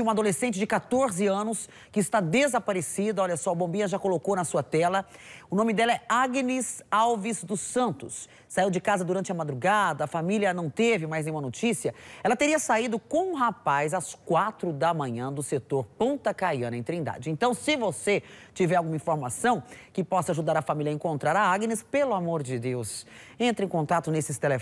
de uma adolescente de 14 anos que está desaparecida. Olha só, a bombinha já colocou na sua tela. O nome dela é Agnes Alves dos Santos. Saiu de casa durante a madrugada, a família não teve mais nenhuma notícia. Ela teria saído com um rapaz às 4 da manhã do setor Ponta Caiana, em Trindade. Então, se você tiver alguma informação que possa ajudar a família a encontrar a Agnes, pelo amor de Deus, entre em contato nesses telefones.